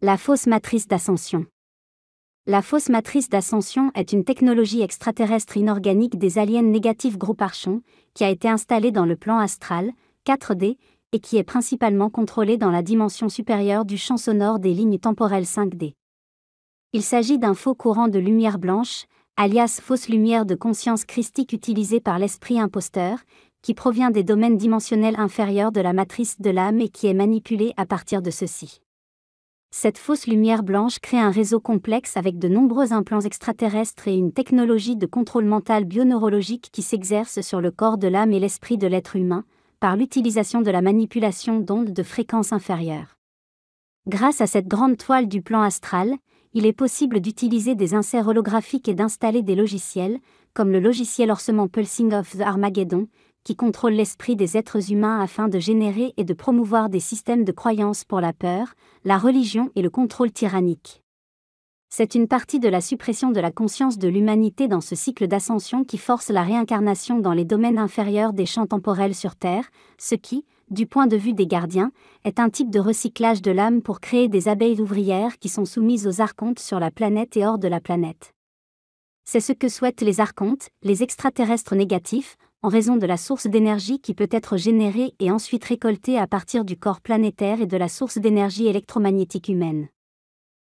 La fausse matrice d'ascension. La fausse matrice d'ascension est une technologie extraterrestre inorganique des aliens négatifs groupe Archon, qui a été installée dans le plan astral, 4D, et qui est principalement contrôlée dans la dimension supérieure du champ sonore des lignes temporelles 5D. Il s'agit d'un faux courant de lumière blanche, alias fausse lumière de conscience christique utilisée par l'esprit imposteur, qui provient des domaines dimensionnels inférieurs de la matrice de l'âme et qui est manipulée à partir de ceci. Cette fausse lumière blanche crée un réseau complexe avec de nombreux implants extraterrestres et une technologie de contrôle mental bioneurologique qui s'exerce sur le corps de l'âme et l'esprit de l'être humain, par l'utilisation de la manipulation d'ondes de fréquence inférieure. Grâce à cette grande toile du plan astral, il est possible d'utiliser des inserts holographiques et d'installer des logiciels, comme le logiciel orsement Pulsing of the Armageddon, qui contrôle l'esprit des êtres humains afin de générer et de promouvoir des systèmes de croyance pour la peur, la religion et le contrôle tyrannique. C'est une partie de la suppression de la conscience de l'humanité dans ce cycle d'ascension qui force la réincarnation dans les domaines inférieurs des champs temporels sur Terre, ce qui, du point de vue des gardiens, est un type de recyclage de l'âme pour créer des abeilles ouvrières qui sont soumises aux archontes sur la planète et hors de la planète. C'est ce que souhaitent les archontes, les extraterrestres négatifs, en raison de la source d'énergie qui peut être générée et ensuite récoltée à partir du corps planétaire et de la source d'énergie électromagnétique humaine.